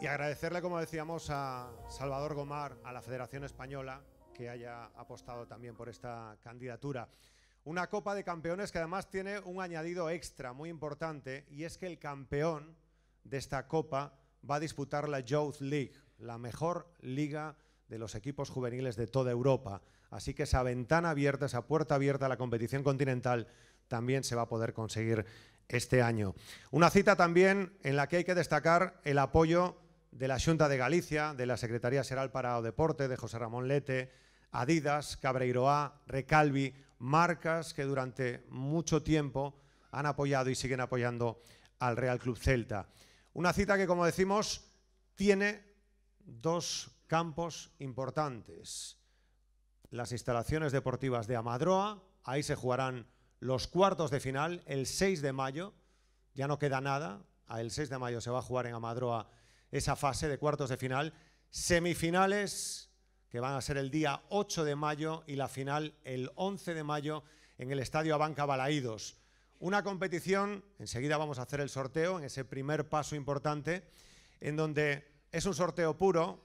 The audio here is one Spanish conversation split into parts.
Y agradecerle, como decíamos, a Salvador Gomar, a la Federación Española, que haya apostado también por esta candidatura. Una Copa de Campeones que además tiene un añadido extra muy importante y es que el campeón de esta Copa va a disputar la Youth League, la mejor liga de los equipos juveniles de toda Europa. Así que esa ventana abierta, esa puerta abierta a la competición continental también se va a poder conseguir este año. Una cita también en la que hay que destacar el apoyo de la Junta de Galicia, de la Secretaría General para Deporte, de José Ramón Lete, Adidas, Cabreiroa, Recalvi, marcas que durante mucho tiempo han apoyado y siguen apoyando al Real Club Celta. Una cita que, como decimos, tiene dos campos importantes. Las instalaciones deportivas de Amadroa, ahí se jugarán los cuartos de final el 6 de mayo, ya no queda nada, el 6 de mayo se va a jugar en Amadroa esa fase de cuartos de final, semifinales que van a ser el día 8 de mayo y la final el 11 de mayo en el Estadio Abanca Balaídos. Una competición, enseguida vamos a hacer el sorteo, en ese primer paso importante, en donde es un sorteo puro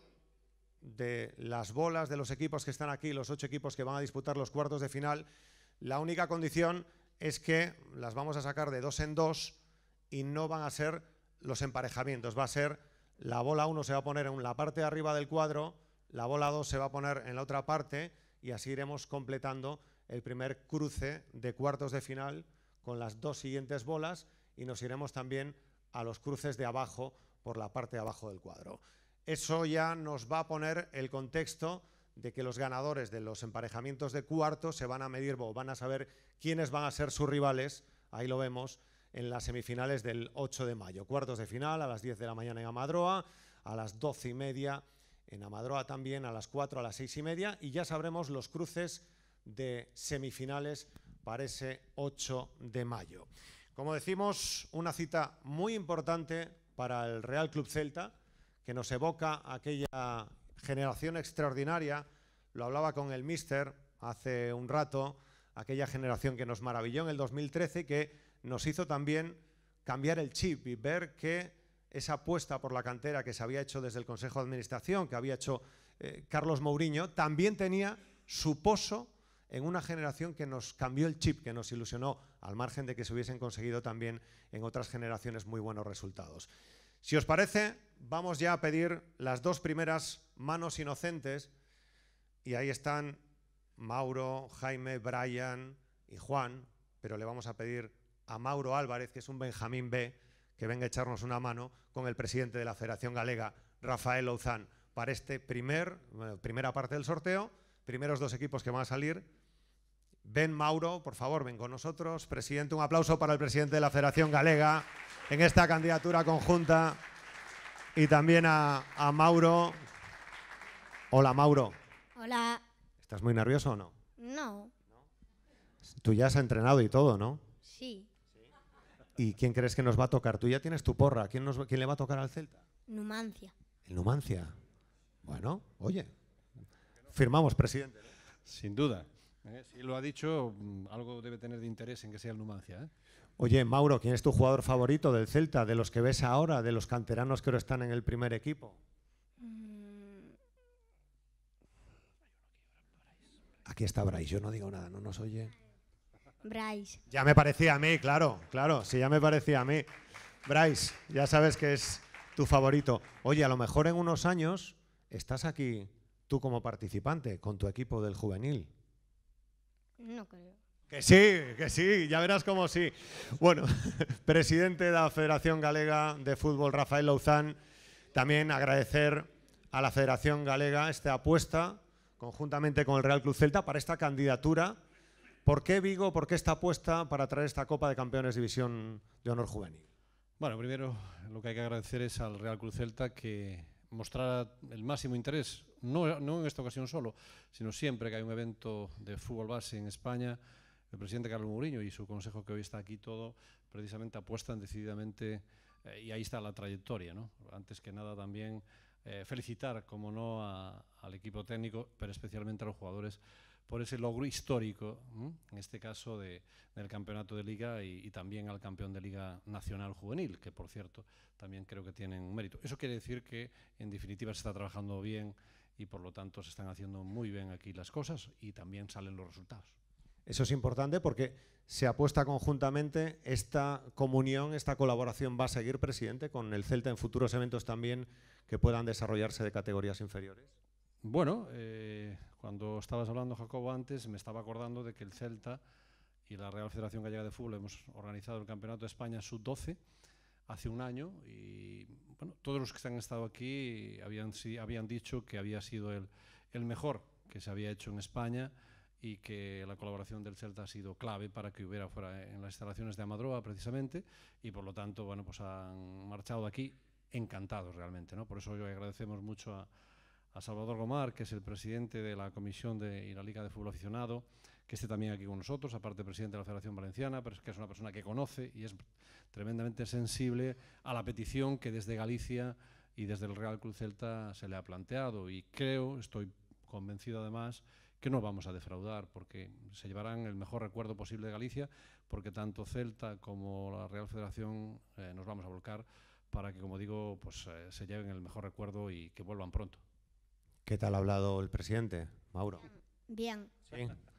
de las bolas de los equipos que están aquí, los ocho equipos que van a disputar los cuartos de final. La única condición es que las vamos a sacar de dos en dos y no van a ser los emparejamientos, va a ser la bola 1 se va a poner en la parte de arriba del cuadro, la bola 2 se va a poner en la otra parte y así iremos completando el primer cruce de cuartos de final con las dos siguientes bolas y nos iremos también a los cruces de abajo por la parte de abajo del cuadro. Eso ya nos va a poner el contexto de que los ganadores de los emparejamientos de cuartos se van a medir o van a saber quiénes van a ser sus rivales, ahí lo vemos, en las semifinales del 8 de mayo. Cuartos de final a las 10 de la mañana en Amadroa, a las 12 y media en Amadroa también, a las 4, a las 6 y media y ya sabremos los cruces de semifinales para ese 8 de mayo. Como decimos, una cita muy importante para el Real Club Celta, que nos evoca aquella generación extraordinaria, lo hablaba con el míster hace un rato, aquella generación que nos maravilló en el 2013, que nos hizo también cambiar el chip y ver que esa apuesta por la cantera que se había hecho desde el Consejo de Administración, que había hecho eh, Carlos Mourinho, también tenía su poso en una generación que nos cambió el chip, que nos ilusionó, al margen de que se hubiesen conseguido también en otras generaciones muy buenos resultados. Si os parece, vamos ya a pedir las dos primeras manos inocentes, y ahí están Mauro, Jaime, Brian y Juan, pero le vamos a pedir a Mauro Álvarez, que es un Benjamín B, que venga a echarnos una mano con el presidente de la Federación Galega, Rafael Ouzán para este primer, primera parte del sorteo, primeros dos equipos que van a salir. Ven Mauro, por favor, ven con nosotros. Presidente, un aplauso para el presidente de la Federación Galega en esta candidatura conjunta y también a, a Mauro. Hola, Mauro. Hola. ¿Estás muy nervioso o no? No. Tú ya has entrenado y todo, ¿no? Sí. ¿Y quién crees que nos va a tocar? Tú ya tienes tu porra. ¿Quién, le va a tocar al Celta? Numancia. ¿El Numancia? Bueno, oye, firmamos, presidente. Sin duda. Eh, si lo ha dicho, mm, algo debe tener de interés en que sea el Numancia. ¿eh? Oye, Mauro, ¿quién es tu jugador favorito del Celta, de los que ves ahora, de los canteranos que ahora están en el primer equipo? Mm. Aquí está Bryce, yo no digo nada, no nos oye. Bryce. Ya me parecía a mí, claro, claro, sí, ya me parecía a mí. Bryce, ya sabes que es tu favorito. Oye, a lo mejor en unos años estás aquí tú como participante con tu equipo del juvenil. No creo. Que sí, que sí, ya verás cómo sí. Bueno, presidente de la Federación Galega de Fútbol, Rafael Lauzán, también agradecer a la Federación Galega esta apuesta conjuntamente con el Real Club Celta para esta candidatura ¿Por qué Vigo, por qué esta apuesta para traer esta Copa de Campeones División de Honor Juvenil? Bueno, primero lo que hay que agradecer es al Real Cruz Celta que mostrara el máximo interés, no, en esta ocasión solo, sino siempre que hay un evento de fútbol base en España, el presidente Carlos Mourinho y su consejo que hoy está aquí todo, precisamente apuestan decididamente eh, y ahí está la trayectoria. Antes que nada también eh, felicitar, como no, al equipo técnico, pero especialmente a los jugadores por ese logro histórico, en este caso del campeonato de liga y, también al campeón de liga nacional juvenil, que por cierto también creo que tienen mérito. Eso quiere decir que en definitiva se está trabajando bien y por lo tanto se están haciendo muy bien aquí las cosas y también salen los resultados. Eso es importante porque se apuesta conjuntamente, esta comunión, esta colaboración va a seguir, presidente, con el Celta en futuros eventos también que puedan desarrollarse de categorías inferiores. Bueno, eh, cuando estabas hablando, Jacobo, antes me estaba acordando de que el Celta y la Real Federación Gallega de Fútbol hemos organizado el Campeonato de España Sub-12 hace un año y bueno, todos los que han estado aquí habían, habían dicho que había sido el, el mejor que se había hecho en España y que la colaboración del Celta ha sido clave para que hubiera fuera en las instalaciones de Amadroa precisamente y por lo tanto bueno pues han marchado aquí encantados realmente no por eso yo agradecemos mucho a, a Salvador Gomar, que es el presidente de la Comisión de, y la Liga de Fútbol Aficionado, que esté también aquí con nosotros, aparte presidente de la Federación Valenciana, pero es que es una persona que conoce y es tremendamente sensible a la petición que desde Galicia y desde el Real Club Celta se le ha planteado. Y creo, estoy convencido además, que no vamos a defraudar, porque se llevarán el mejor recuerdo posible de Galicia, porque tanto Celta como la Real Federación eh, nos vamos a volcar para que, como digo, pues, eh, se lleven el mejor recuerdo y que vuelvan pronto. ¿Qué tal ha hablado el presidente, Mauro? Bien.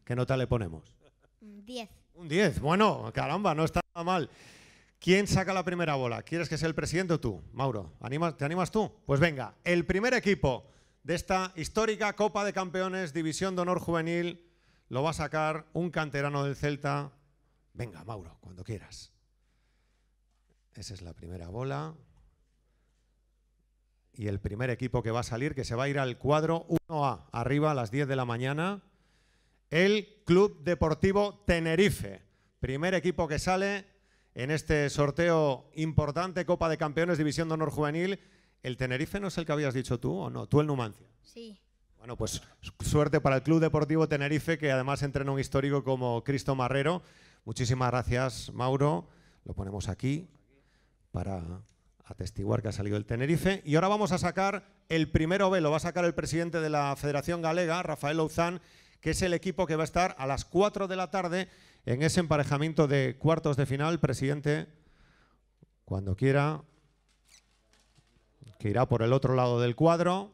¿Qué nota le ponemos? Diez. 10. Un 10, bueno, caramba, no está mal. ¿Quién saca la primera bola? ¿Quieres que sea el presidente o tú, Mauro? ¿Te animas tú? Pues venga, el primer equipo de esta histórica Copa de Campeones División de Honor Juvenil lo va a sacar un canterano del Celta. Venga, Mauro, cuando quieras. Esa es la primera bola y el primer equipo que va a salir, que se va a ir al cuadro 1A, arriba a las 10 de la mañana, el Club Deportivo Tenerife. Primer equipo que sale en este sorteo importante, Copa de Campeones, División de Honor Juvenil. ¿El Tenerife no es el que habías dicho tú o no? ¿Tú el Numancia? Sí. Bueno, pues suerte para el Club Deportivo Tenerife, que además entrena un histórico como Cristo Marrero. Muchísimas gracias, Mauro. Lo ponemos aquí para atestiguar que ha salido el Tenerife. Y ahora vamos a sacar el primero B, lo va a sacar el presidente de la Federación Galega, Rafael Louzán, que es el equipo que va a estar a las 4 de la tarde en ese emparejamiento de cuartos de final. Presidente, cuando quiera, que irá por el otro lado del cuadro.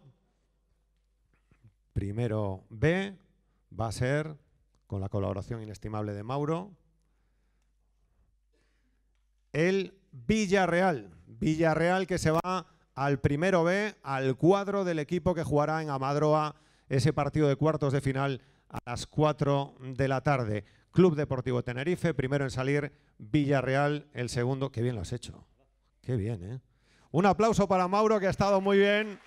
Primero B va a ser con la colaboración inestimable de Mauro. El Villarreal. Villarreal que se va al primero B, al cuadro del equipo que jugará en Amadroa ese partido de cuartos de final a las 4 de la tarde. Club Deportivo Tenerife, primero en salir, Villarreal, el segundo. Qué bien lo has hecho. Qué bien, ¿eh? Un aplauso para Mauro, que ha estado muy bien.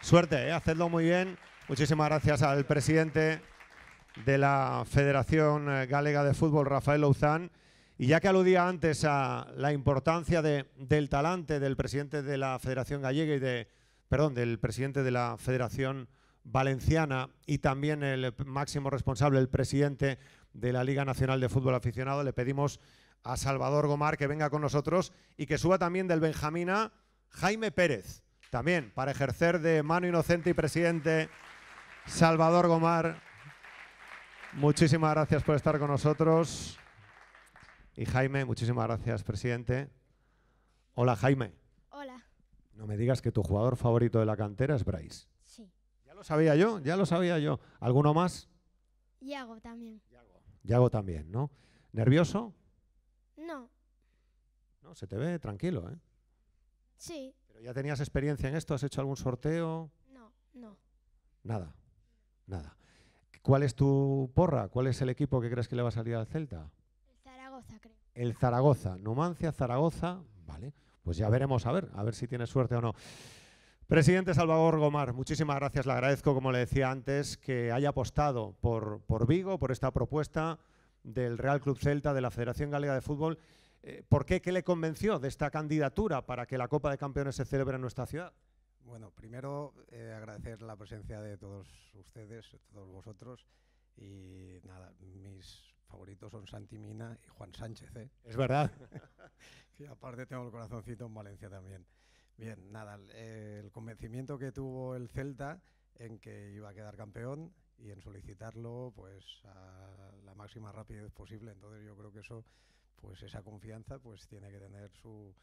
Suerte, ¿eh? hacedlo muy bien. Muchísimas gracias al presidente de la Federación Galega de Fútbol, Rafael Ouzán. Y ya que aludía antes a la importancia de, del talante del presidente de la Federación Gallega y de, del presidente de la Federación Valenciana y también el máximo responsable, el presidente de la Liga Nacional de Fútbol Aficionado, le pedimos a Salvador Gomar que venga con nosotros y que suba también del Benjamina Jaime Pérez, también para ejercer de mano inocente y presidente Salvador Gomar. Muchísimas gracias por estar con nosotros. Y Jaime, muchísimas gracias, presidente. Hola, Jaime. Hola. No me digas que tu jugador favorito de la cantera es Bryce. Sí. Ya lo sabía yo, ya lo sabía yo. ¿Alguno más? Yago también. Yago, también, ¿no? ¿Nervioso? No. No, se te ve tranquilo, ¿eh? Sí. ¿Pero ya tenías experiencia en esto? ¿Has hecho algún sorteo? No, no. Nada, nada. ¿Cuál es tu porra? ¿Cuál es el equipo que crees que le va a salir al Celta? el Zaragoza. Numancia, Zaragoza, vale. Pues ya veremos, a ver, a ver si tiene suerte o no. Presidente Salvador Gomar, muchísimas gracias. Le agradezco, como le decía antes, que haya apostado por, por Vigo, por esta propuesta del Real Club Celta, de la Federación Galega de Fútbol. Eh, ¿Por qué? ¿Qué le convenció de esta candidatura para que la Copa de Campeones se celebre en nuestra ciudad? Bueno, primero eh, agradecer la presencia de todos ustedes, todos vosotros. Y nada, mis favoritos son Santi Mina y Juan Sánchez. ¿eh? Es verdad. y aparte tengo el corazoncito en Valencia también. Bien, nada, el convencimiento que tuvo el Celta en que iba a quedar campeón y en solicitarlo pues a la máxima rapidez posible. Entonces yo creo que eso, pues esa confianza pues tiene que tener su,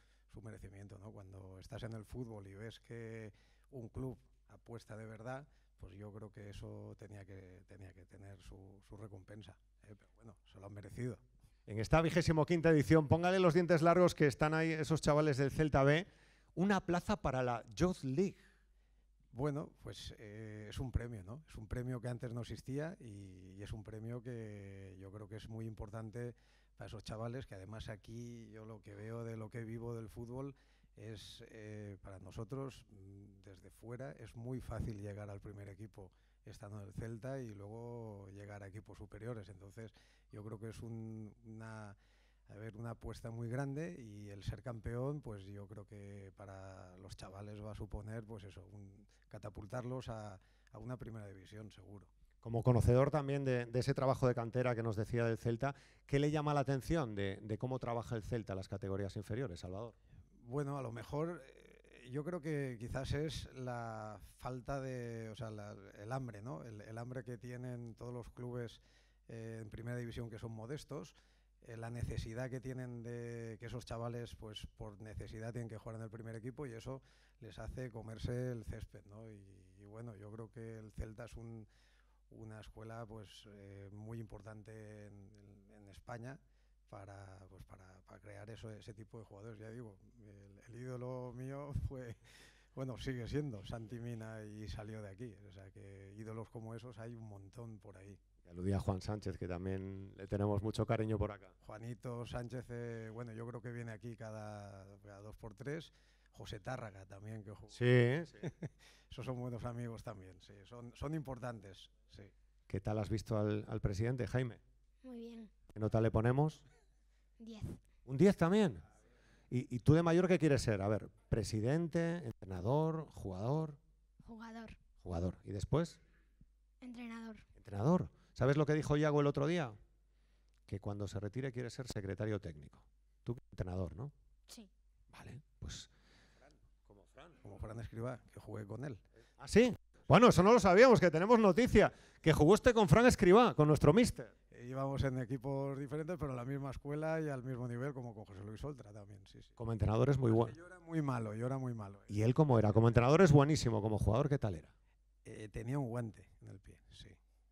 merecimiento. ¿no? Cuando estás en el fútbol y ves que un club apuesta de verdad, pues yo creo que eso tenía que, tenía que tener su, recompensa. ¿eh? Pero bueno, se lo han merecido. En esta vigésimo quinta edición, póngale los dientes largos que están ahí esos chavales del Celta B, una plaza para la Youth League. Bueno, pues eh, es un premio, ¿no? Es un premio que antes no existía y, es un premio que yo creo que es muy importante para esos chavales, que además aquí yo lo que veo de lo que vivo del fútbol es eh, para nosotros mm, desde fuera es muy fácil llegar al primer equipo estando en el Celta y luego llegar a equipos superiores. Entonces yo creo que es una una apuesta muy grande y el ser campeón, pues yo creo que para los chavales va a suponer, pues eso, catapultarlos a, una primera división, seguro. Como conocedor también de, ese trabajo de cantera que nos decía del Celta, ¿qué le llama la atención de, de cómo trabaja el Celta las categorías inferiores, Salvador? bueno, a lo mejor eh, yo creo que quizás es la falta de, o sea, el hambre, ¿no? El, hambre que tienen todos los clubes eh, en primera división que son modestos, eh, la necesidad que tienen de que esos chavales, pues por necesidad tienen que jugar en el primer equipo y eso les hace comerse el césped, ¿no? Y, bueno, yo creo que el Celta es una escuela, pues muy importante en España para, pues para, crear eso, ese tipo de jugadores. Ya digo, el, ídolo mío fue, bueno, sigue siendo Santi Mina y salió de aquí. O sea que ídolos como esos hay un montón por ahí. aludía a Juan Sánchez, que también le tenemos mucho cariño por acá. Juanito Sánchez, eh, bueno, yo creo que viene aquí cada, dos por tres. José Tárraga también, que jugó. Sí, sí. Esos son buenos amigos también, sí. Son, son importantes, ¿Qué tal has visto al, al presidente, Jaime? Muy bien. ¿Qué nota le ponemos? 10. ¿Un 10 también? ¿Y, tú de mayor qué quieres ser? A ver, presidente, entrenador, jugador. Jugador. Jugador. ¿Y después? Entrenador. Entrenador. ¿Sabes lo que dijo Iago el otro día? Que cuando se retire quiere ser secretario técnico. Tú entrenador, ¿no? Sí. Vale, pues... Como Fran. Como Fran que jugué con él. ¿Ah, sí? Bueno, eso no lo sabíamos, que tenemos noticia, que jugó usted con Fran Escribá, con nuestro mister. Eh, llevamos en equipos diferentes, pero en la misma escuela y al mismo nivel, como con José Luis Oltra también, Como entrenador es muy bueno. Yo era muy malo, yo era muy malo. Eh. ¿Y él cómo era? Como entrenador es buenísimo, como jugador, ¿qué tal era? Eh, tenía un guante en el pie, sí.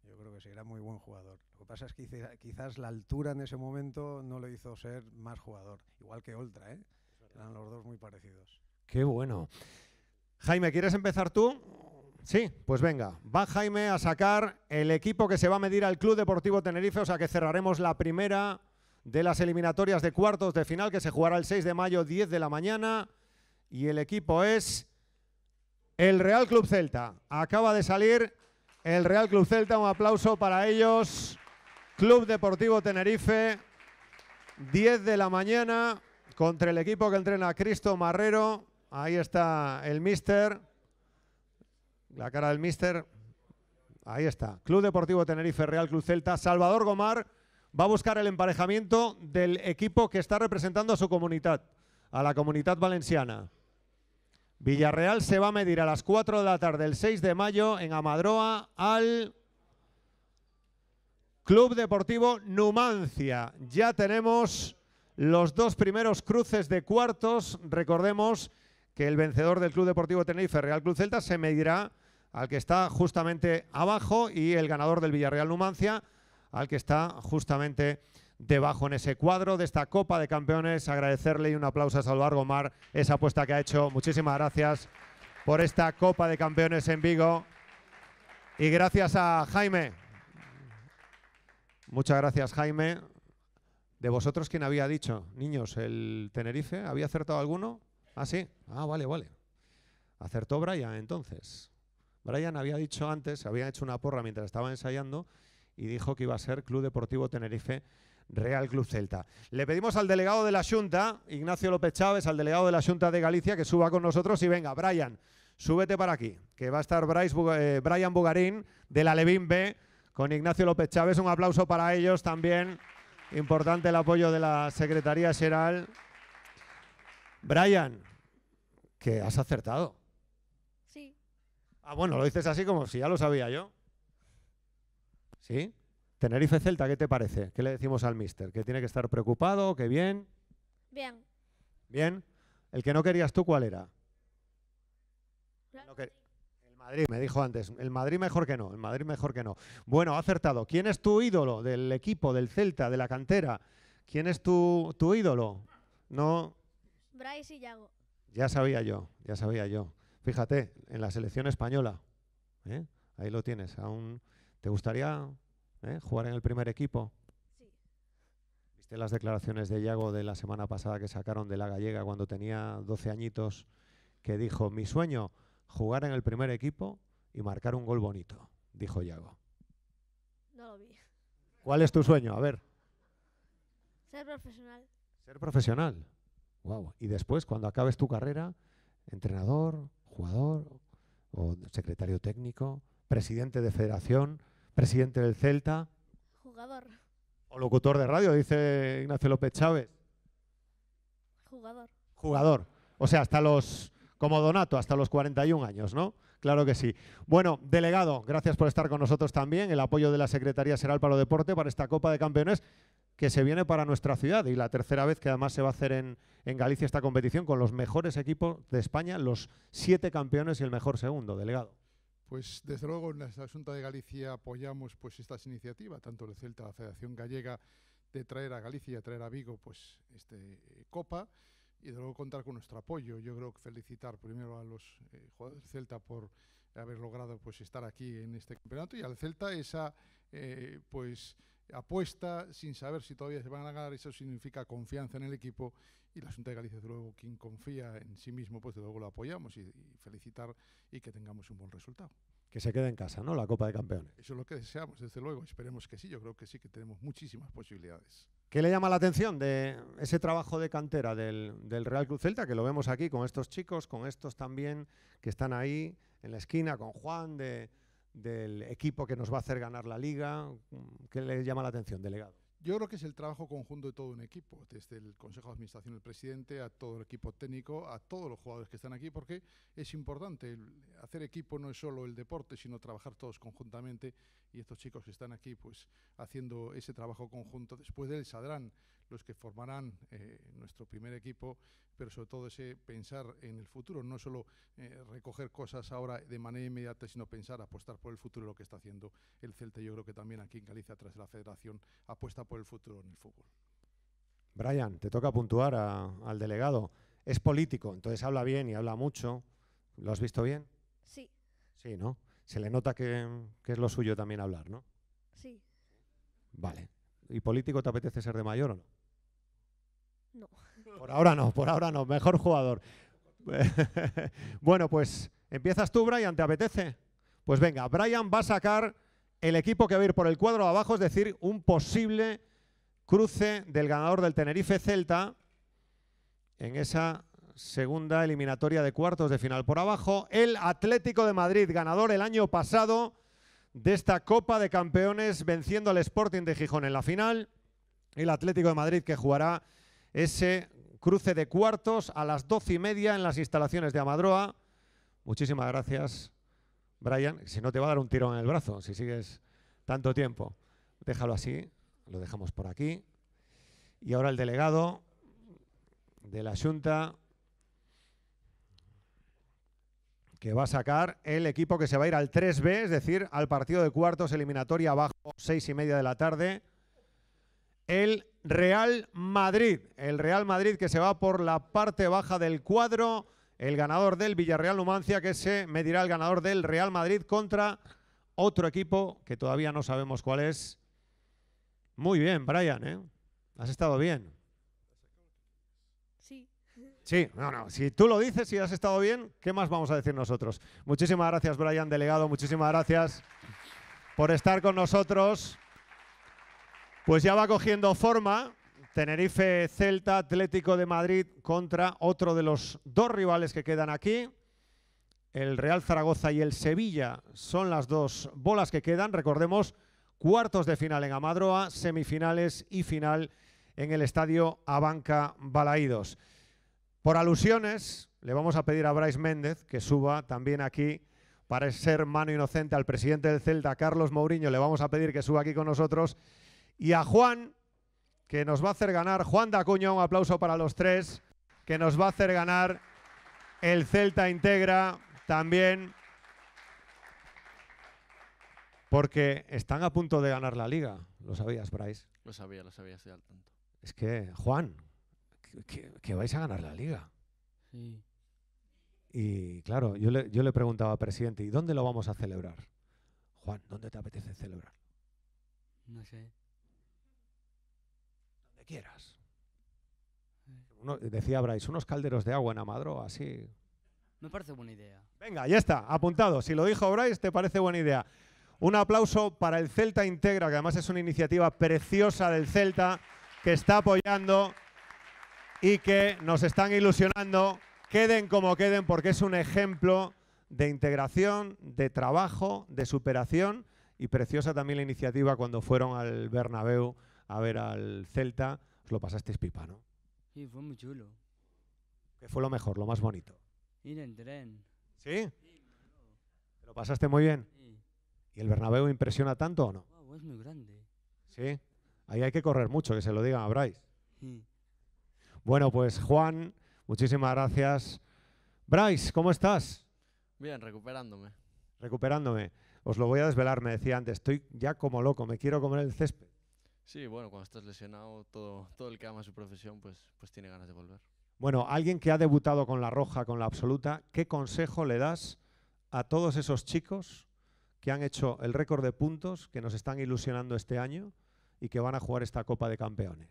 Yo creo que sí, era muy buen jugador. Lo que pasa es que quizás la altura en ese momento no lo hizo ser más jugador, igual que Oltra, ¿eh? Eran los dos muy parecidos. Qué bueno. Jaime, ¿quieres empezar tú? Sí, pues venga, va Jaime a sacar el equipo que se va a medir al Club Deportivo Tenerife, o sea que cerraremos la primera de las eliminatorias de cuartos de final que se jugará el 6 de mayo 10 de la mañana y el equipo es el Real Club Celta. Acaba de salir el Real Club Celta, un aplauso para ellos. Club Deportivo Tenerife, 10 de la mañana contra el equipo que entrena Cristo Marrero. Ahí está el mister. La cara del mister. Ahí está. Club Deportivo Tenerife, Real Club Celta. Salvador Gomar va a buscar el emparejamiento del equipo que está representando a su comunidad, a la comunidad valenciana. Villarreal se va a medir a las 4 de la tarde, el 6 de mayo, en Amadroa, al Club Deportivo Numancia. Ya tenemos los dos primeros cruces de cuartos. Recordemos que el vencedor del Club Deportivo Tenerife, Real Club Celta, se medirá al que está justamente abajo y el ganador del Villarreal Numancia al que está justamente debajo en ese cuadro de esta Copa de Campeones. Agradecerle y un aplauso a Salvador Gomar esa apuesta que ha hecho. Muchísimas gracias por esta Copa de Campeones en Vigo. Y gracias a Jaime. Muchas gracias, Jaime. ¿De vosotros quién había dicho? Niños, ¿el Tenerife? ¿Había acertado alguno? Ah, sí. Ah, vale, vale. Acertó Brian entonces. Brian había dicho antes, había hecho una porra mientras estaba ensayando y dijo que iba a ser Club Deportivo Tenerife Real Club Celta. Le pedimos al delegado de la Junta, Ignacio López Chávez, al delegado de la Junta de Galicia, que suba con nosotros y venga, Brian, súbete para aquí, que va a estar eh, Brian Bugarín de la Levín B con Ignacio López Chávez. Un aplauso para ellos también. Importante el apoyo de la Secretaría General. Brian, que has acertado. Ah, bueno, lo dices así como si ya lo sabía yo. ¿Sí? Tenerife Celta, ¿qué te parece? ¿Qué le decimos al mister? ¿Que tiene que estar preocupado? ¿Que bien? Bien. ¿Bien? ¿El que no querías tú cuál era? El Madrid, me dijo antes. El Madrid mejor que no, el Madrid mejor que no. Bueno, acertado. ¿Quién es tu ídolo del equipo, del Celta, de la cantera? ¿Quién es tu, tu ídolo? No. Bryce y Yago. Ya sabía yo, ya sabía yo. Fíjate, en la selección española, ¿eh? ahí lo tienes. ¿Te gustaría eh, jugar en el primer equipo? Sí. ¿Viste las declaraciones de Iago de la semana pasada que sacaron de la gallega cuando tenía 12 añitos? Que dijo, mi sueño, jugar en el primer equipo y marcar un gol bonito, dijo Iago. No lo vi. ¿Cuál es tu sueño? A ver. Ser profesional. Ser profesional. Wow. Y después, cuando acabes tu carrera, entrenador, jugador, o secretario técnico, presidente de federación, presidente del Celta. Jugador. O locutor de radio, dice Ignacio López Chávez. Jugador. Jugador. O sea, hasta los, como Donato, hasta los 41 años, ¿no? Claro que sí. Bueno, delegado, gracias por estar con nosotros también. El apoyo de la Secretaría será para lo Deporte para esta Copa de Campeones que se viene para nuestra ciudad y la tercera vez que además se va a hacer en, Galicia esta competición con los mejores equipos de España, los siete campeones y el mejor segundo, delegado. Pues desde luego en la asunto de Galicia apoyamos pues estas iniciativas, tanto el Celta, la Federación Gallega, de traer a Galicia, traer a Vigo, pues este eh, Copa y de luego contar con nuestro apoyo. Yo creo que felicitar primero a los eh, jugadores Celta por haber logrado pues estar aquí en este campeonato y al Celta esa eh, pues apuesta sin saber si todavía se van a ganar. Eso significa confianza en el equipo y la Junta de Galicia, desde luego, quien confía en sí mismo, pues desde luego lo apoyamos y, felicitar y que tengamos un buen resultado. Que se quede en casa, ¿no? La Copa de Campeones. Eso es lo que deseamos, desde luego. Esperemos que sí. Yo creo que sí, que tenemos muchísimas posibilidades. ¿Qué le llama la atención de ese trabajo de cantera del, del Real Cruz Celta? Que lo vemos aquí con estos chicos, con estos también que están ahí en la esquina, con Juan de, del equipo que nos va a hacer ganar la liga? ¿Qué le llama la atención, delegado? Yo creo que es el trabajo conjunto de todo un equipo, desde el Consejo de Administración del presidente, a todo el equipo técnico, a todos los jugadores que están aquí, porque es importante. Hacer equipo no es solo el deporte, sino trabajar todos conjuntamente. Y estos chicos que están aquí, pues haciendo ese trabajo conjunto, después de él los que formarán eh, nuestro primer equipo, pero sobre todo ese pensar en el futuro, no solo eh, recoger cosas ahora de manera inmediata, sino pensar, apostar por el futuro, lo que está haciendo el Celta. Yo creo que también aquí en Galicia, tras la federación, apuesta por el futuro en el fútbol. Brian, te toca puntuar al delegado. Es político, entonces habla bien y habla mucho. ¿Lo has visto bien? Sí. Sí, ¿no? Se le nota que es lo suyo también hablar, ¿no? Sí. Vale. ¿Y político te apetece ser de mayor o no? No. Por ahora no, por ahora no. Mejor jugador. bueno, pues empiezas tú, Brian, ¿te apetece? Pues venga, Brian va a sacar el equipo que va a ir por el cuadro abajo, es decir, un posible cruce del ganador del Tenerife Celta en esa segunda eliminatoria de cuartos de final por abajo. El Atlético de Madrid, ganador el año pasado de esta Copa de Campeones, venciendo al Sporting de Gijón en la final. El Atlético de Madrid que jugará ese cruce de cuartos a las doce y media en las instalaciones de Amadroa. Muchísimas gracias, Brian. Si no, te va a dar un tiro en el brazo si sigues tanto tiempo. Déjalo así, lo dejamos por aquí. Y ahora el delegado de la Junta que va a sacar el equipo que se va a ir al 3B, es decir, al partido de cuartos eliminatoria abajo, seis y media de la tarde el Real Madrid. El Real Madrid que se va por la parte baja del cuadro. El ganador del Villarreal Numancia que se medirá el ganador del Real Madrid contra otro equipo que todavía no sabemos cuál es. Muy bien, Brian, ¿eh? Has estado bien. Sí. Sí, no, no. Si tú lo dices y has estado bien, ¿qué más vamos a decir nosotros? Muchísimas gracias, Brian, delegado. Muchísimas gracias por estar con nosotros. Pues ya va cogiendo forma. Tenerife, Celta, Atlético de Madrid contra otro de los dos rivales que quedan aquí. El Real Zaragoza y el Sevilla son las dos bolas que quedan. Recordemos, cuartos de final en Amadroa, semifinales y final en el estadio Abanca Balaídos. Por alusiones, le vamos a pedir a Bryce Méndez que suba también aquí para ser mano inocente al presidente del Celta, Carlos Mourinho. Le vamos a pedir que suba aquí con nosotros y a Juan, que nos va a hacer ganar. Juan da Acuña, un aplauso para los tres, que nos va a hacer ganar el Celta Integra también. Porque están a punto de ganar la liga. ¿Lo sabías, Bryce? Lo sabía, lo sabía, estoy al tanto. Es que, Juan, que, vais a ganar la liga. Sí. Y claro, yo le, yo le preguntaba al presidente, ¿y dónde lo vamos a celebrar? Juan, ¿dónde te apetece celebrar? No sé decía Bryce, unos calderos de agua en Amadro, así. Me parece buena idea. Venga, ya está, apuntado. Si lo dijo Bryce, te parece buena idea. Un aplauso para el Celta Integra, que además es una iniciativa preciosa del Celta, que está apoyando y que nos están ilusionando. Queden como queden, porque es un ejemplo de integración, de trabajo, de superación y preciosa también la iniciativa cuando fueron al Bernabéu a ver al Celta, os lo pasasteis pipa, ¿no? Sí, fue muy chulo. ¿Qué fue lo mejor, lo más bonito? Ir en tren. ¿Sí? sí lo pasaste muy bien? ¿Y el Bernabéu impresiona tanto o no? es muy grande. ¿Sí? Ahí hay que correr mucho, que se lo digan a Bryce. Bueno, pues Juan, muchísimas gracias. Bryce, ¿cómo estás? Bien, recuperándome. Recuperándome. Os lo voy a desvelar, me decía antes, estoy ya como loco, me quiero comer el césped. Sí, bueno, cuando estás lesionado, todo, todo el que ama su profesión, pues, pues tiene ganas de volver. Bueno, alguien que ha debutado con la roja, con la absoluta, ¿qué consejo le das a todos esos chicos que han hecho el récord de puntos, que nos están ilusionando este año y que van a jugar esta Copa de Campeones?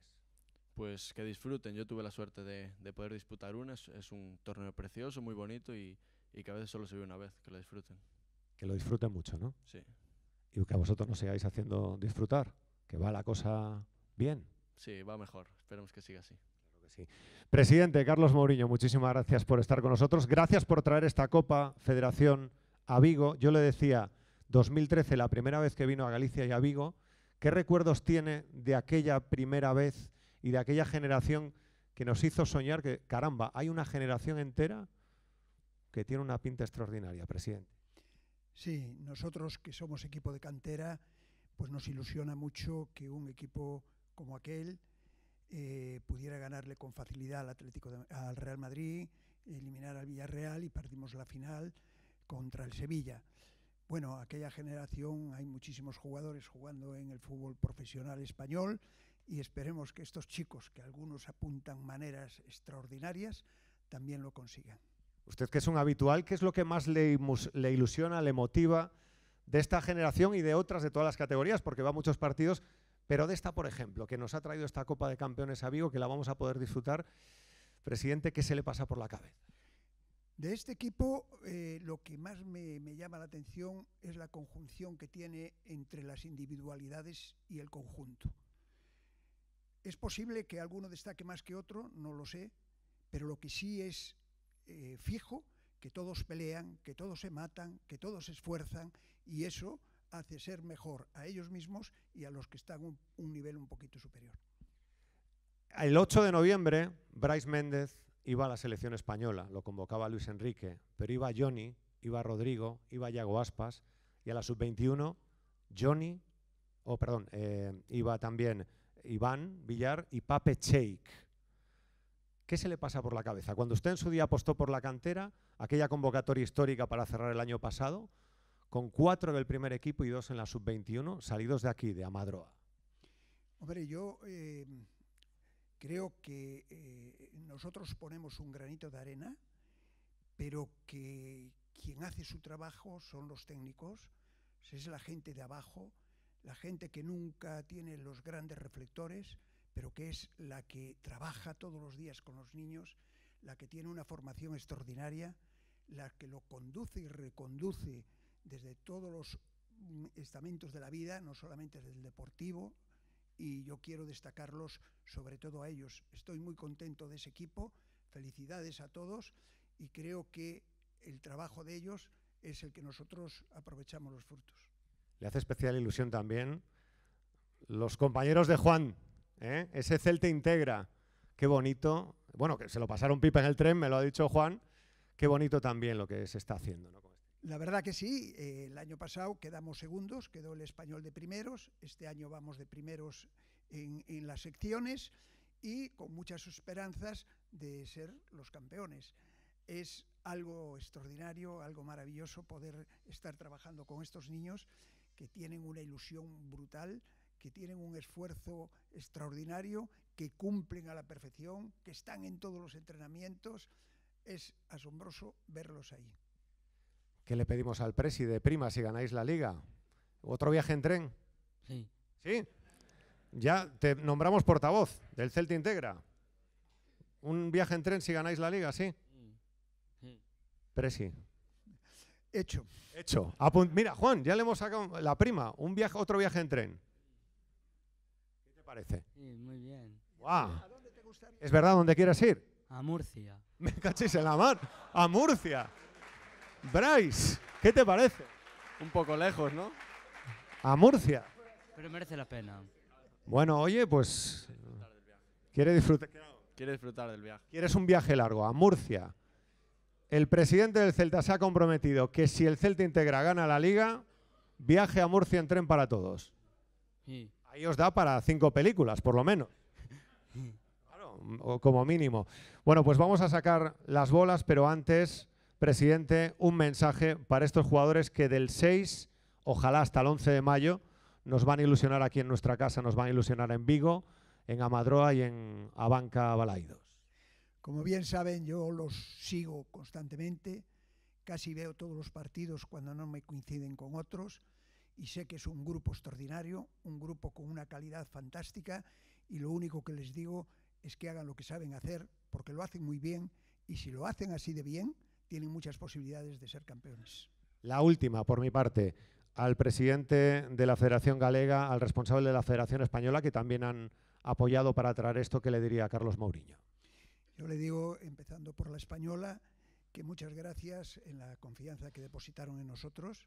Pues que disfruten. Yo tuve la suerte de, poder disputar una. Es, un torneo precioso, muy bonito y, que a veces solo se ve una vez. Que lo disfruten. Que lo disfruten mucho, ¿no? Sí. Y que a vosotros no sigáis haciendo disfrutar va la cosa bien. Sí, va mejor. Esperemos que siga así. que Presidente Carlos Mourinho, muchísimas gracias por estar con nosotros. Gracias por traer esta Copa Federación a Vigo. Yo le decía, 2013, la primera vez que vino a Galicia y a Vigo, ¿qué recuerdos tiene de aquella primera vez y de aquella generación que nos hizo soñar que, caramba, hay una generación entera que tiene una pinta extraordinaria, presidente? Sí, nosotros que somos equipo de cantera, pues nos ilusiona mucho que un equipo como aquel eh, pudiera ganarle con facilidad al Atlético al Real Madrid, eliminar al Villarreal y perdimos la final contra el Sevilla. Bueno, aquella generación hay muchísimos jugadores jugando en el fútbol profesional español y esperemos que estos chicos, que algunos apuntan maneras extraordinarias, también lo consigan. Usted que es un habitual, ¿qué es lo que más le ilusiona, le motiva? de esta generación y de otras de todas las categorías, porque va a muchos partidos, pero de esta, por ejemplo, que nos ha traído esta Copa de Campeones a Vigo, que la vamos a poder disfrutar. Presidente, ¿qué se le pasa por la cabeza? De este equipo, eh, lo que más me, llama la atención es la conjunción que tiene entre las individualidades y el conjunto. Es posible que alguno destaque más que otro, no lo sé, pero lo que sí es eh, fijo, que todos pelean, que todos se matan, que todos se esfuerzan y eso hace ser mejor a ellos mismos y a los que están un, un nivel un poquito superior. El 8 de noviembre, Bryce Méndez iba a la selección española, lo convocaba Luis Enrique, pero iba Johnny, iba Rodrigo, iba Yago Aspas, y a la sub-21, Johnny, oh, perdón, eh, iba también Iván Villar y Pape Cheik. ¿Qué se le pasa por la cabeza? Cuando usted en su día apostó por la cantera, aquella convocatoria histórica para cerrar el año pasado, con cuatro del primer equipo y dos en la sub-21, salidos de aquí, de Amadroa. Hombre, yo eh, creo que eh, nosotros ponemos un granito de arena, pero que quien hace su trabajo son los técnicos, es la gente de abajo, la gente que nunca tiene los grandes reflectores, pero que es la que trabaja todos los días con los niños, la que tiene una formación extraordinaria, la que lo conduce y reconduce desde todos los mm, estamentos de la vida, no solamente desde el deportivo, y yo quiero destacarlos sobre todo a ellos. Estoy muy contento de ese equipo, felicidades a todos y creo que el trabajo de ellos es el que nosotros aprovechamos los frutos. Le hace especial ilusión también los compañeros de Juan, ¿eh? ese Celte Integra, qué bonito, bueno, que se lo pasaron pipa en el tren, me lo ha dicho Juan, qué bonito también lo que se está haciendo. La verdad que sí, eh, el año pasado quedamos segundos, quedó el español de primeros, este año vamos de primeros en las secciones y con muchas esperanzas de ser los campeones. Es algo extraordinario, algo maravilloso poder estar trabajando con estos niños que tienen una ilusión brutal, que tienen un esfuerzo extraordinario, que cumplen a la perfección, que están en todos los entrenamientos. Es asombroso verlos ahí. ¿Qué le pedimos al presi de prima si ganáis la liga? ¿Otro viaje en tren? Sí. ¿Sí? Ya te nombramos portavoz del Celta Integra. ¿Un viaje en tren si ganáis la liga? Sí. sí. Presi. Hecho. Hecho. Mira, Juan, ya le hemos sacado la prima. Un viaje, otro viaje en tren. ¿Qué te parece? Sí, muy bien. ¡Guau! ¿Es verdad dónde quieres ir? A Murcia. Me cachis en la mar. A Murcia. Bryce, ¿qué te parece? Un poco lejos, ¿no? A Murcia. Pero merece la pena. Bueno, oye, pues... Quiere disfrutar, quiere disfrutar del viaje. Quieres un viaje largo a Murcia. El presidente del Celta se ha comprometido que si el Celta Integra gana la liga, viaje a Murcia en tren para todos. Ahí os da para cinco películas, por lo menos. Claro, o como mínimo. Bueno, pues vamos a sacar las bolas, pero antes presidente, un mensaje para estos jugadores que del 6, ojalá hasta el 11 de mayo, nos van a ilusionar aquí en nuestra casa, nos van a ilusionar en Vigo, en Amadroa y en Abanca Balaidos. Como bien saben, yo los sigo constantemente, casi veo todos los partidos cuando no me coinciden con otros y sé que es un grupo extraordinario, un grupo con una calidad fantástica y lo único que les digo es que hagan lo que saben hacer porque lo hacen muy bien y si lo hacen así de bien, tienen muchas posibilidades de ser campeones. La última, por mi parte, al presidente de la Federación Galega, al responsable de la Federación Española, que también han apoyado para traer esto, ¿qué le diría a Carlos Mourinho? Yo le digo, empezando por la española, que muchas gracias en la confianza que depositaron en nosotros.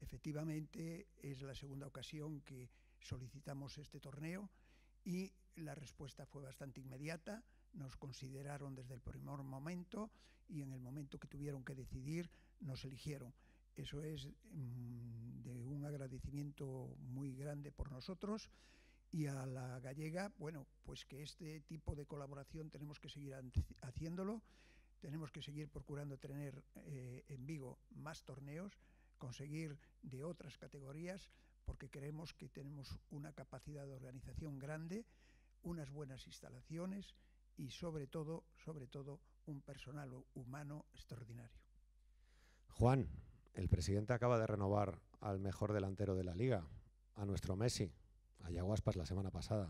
Efectivamente, es la segunda ocasión que solicitamos este torneo y la respuesta fue bastante inmediata nos consideraron desde el primer momento y en el momento que tuvieron que decidir nos eligieron. Eso es mm, de un agradecimiento muy grande por nosotros y a la gallega, bueno, pues que este tipo de colaboración tenemos que seguir haciéndolo, tenemos que seguir procurando tener eh, en Vigo más torneos, conseguir de otras categorías, porque creemos que tenemos una capacidad de organización grande, unas buenas instalaciones y sobre todo, sobre todo, un personal humano extraordinario. Juan, el presidente acaba de renovar al mejor delantero de la liga, a nuestro Messi, a Yaguaspas la semana pasada.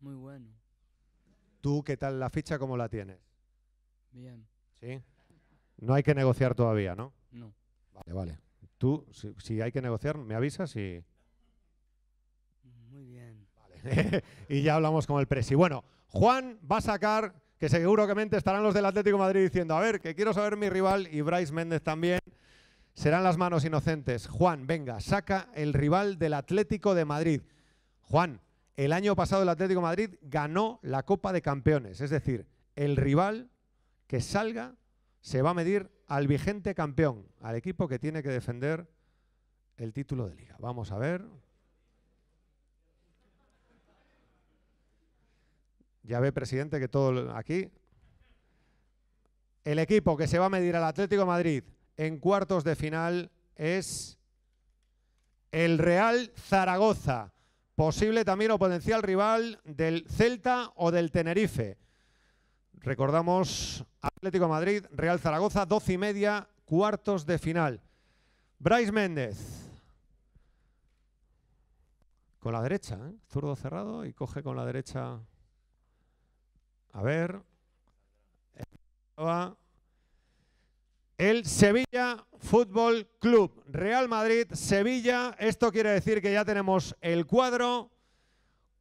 Muy bueno. ¿Tú qué tal la ficha? ¿Cómo la tienes? Bien. ¿Sí? No hay que negociar todavía, ¿no? No. Vale, vale. Tú, si, hay que negociar, me avisas y... Muy bien. Vale. y ya hablamos con el presi. Bueno, Juan va a sacar, que seguramente estarán los del Atlético Madrid diciendo, a ver, que quiero saber mi rival y Bryce Méndez también. Serán las manos inocentes. Juan, venga, saca el rival del Atlético de Madrid. Juan, el año pasado el Atlético Madrid ganó la Copa de Campeones. Es decir, el rival que salga se va a medir al vigente campeón, al equipo que tiene que defender el título de liga. Vamos a ver. Ya ve, presidente, que todo aquí. El equipo que se va a medir al Atlético Madrid en cuartos de final es el Real Zaragoza, posible también o potencial rival del Celta o del Tenerife. Recordamos Atlético Madrid, Real Zaragoza, 12 y media, cuartos de final. Bryce Méndez. Con la derecha, ¿eh? zurdo cerrado y coge con la derecha a ver. El Sevilla Fútbol Club. Real Madrid, Sevilla. Esto quiere decir que ya tenemos el cuadro.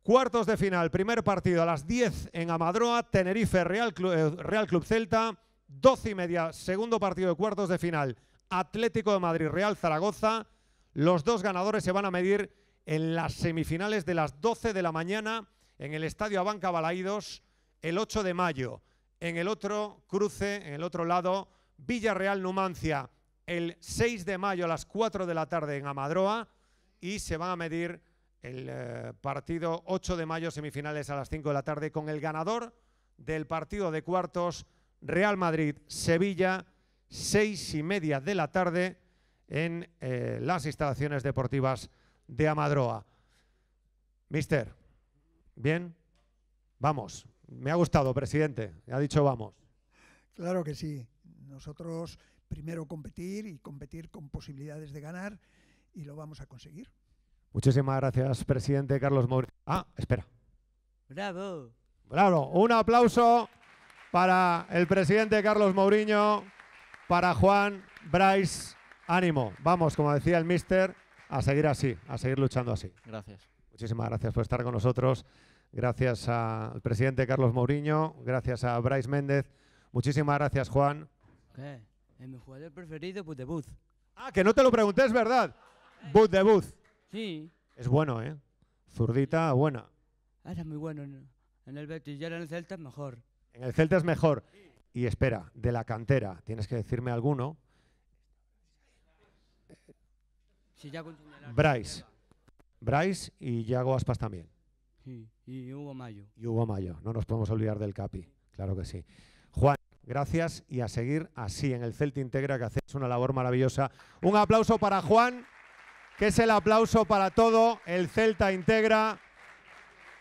Cuartos de final, primer partido a las 10 en Amadroa, Tenerife, Real Club, eh, Real Club Celta. 12 y media, segundo partido de cuartos de final, Atlético de Madrid, Real Zaragoza. Los dos ganadores se van a medir en las semifinales de las 12 de la mañana en el Estadio Abanca Balaídos el 8 de mayo. En el otro cruce, en el otro lado, Villarreal-Numancia, el 6 de mayo a las 4 de la tarde en Amadroa. Y se van a medir el eh, partido 8 de mayo, semifinales a las 5 de la tarde, con el ganador del partido de cuartos, Real Madrid-Sevilla, 6 y media de la tarde en eh, las instalaciones deportivas de Amadroa. Mister, ¿bien? Vamos. Me ha gustado, presidente. Ha dicho vamos. Claro que sí. Nosotros primero competir y competir con posibilidades de ganar y lo vamos a conseguir. Muchísimas gracias, presidente Carlos Mauricio. Ah, espera. Bravo. Bravo. Un aplauso para el presidente Carlos Mourinho, para Juan Bryce. Ánimo. Vamos, como decía el mister, a seguir así, a seguir luchando así. Gracias. Muchísimas gracias por estar con nosotros gracias al presidente Carlos Mourinho, gracias a Bryce Méndez. Muchísimas gracias, Juan. ¿Qué? mi jugador preferido, de Ah, que no te lo preguntes, verdad. ¿Eh? de Booth. Sí. Es bueno, ¿eh? Zurdita buena. Ah, era muy bueno en el Betis, ahora en el Celta es mejor. En el Celta es mejor. Y espera, de la cantera, tienes que decirme alguno. Bryce. Bryce y Yago Aspas también y Hugo Mayo. Y Hugo Mayo, no nos podemos olvidar del Capi, claro que sí. Juan, gracias y a seguir así en el Celta Integra que hacéis una labor maravillosa. Un aplauso para Juan, que es el aplauso para todo el Celta Integra,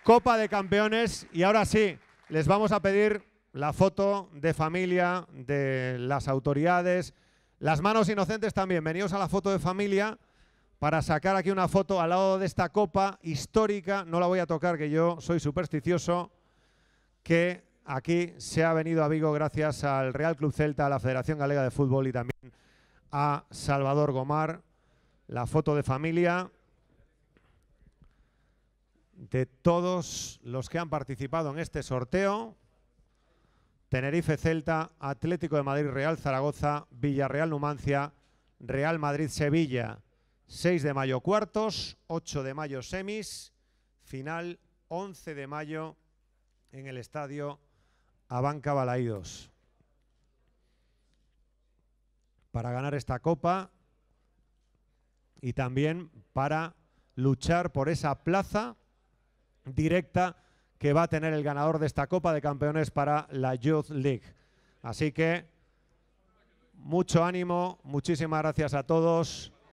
Copa de Campeones y ahora sí, les vamos a pedir la foto de familia de las autoridades, las manos inocentes también, venidos a la foto de familia para sacar aquí una foto al lado de esta copa histórica, no la voy a tocar que yo soy supersticioso, que aquí se ha venido a Vigo gracias al Real Club Celta, a la Federación Galega de Fútbol y también a Salvador Gomar, la foto de familia de todos los que han participado en este sorteo. Tenerife Celta, Atlético de Madrid Real Zaragoza, Villarreal Numancia, Real Madrid Sevilla. 6 de mayo cuartos, 8 de mayo semis, final 11 de mayo en el estadio Abanca Balaídos. Para ganar esta copa y también para luchar por esa plaza directa que va a tener el ganador de esta Copa de Campeones para la Youth League. Así que mucho ánimo, muchísimas gracias a todos.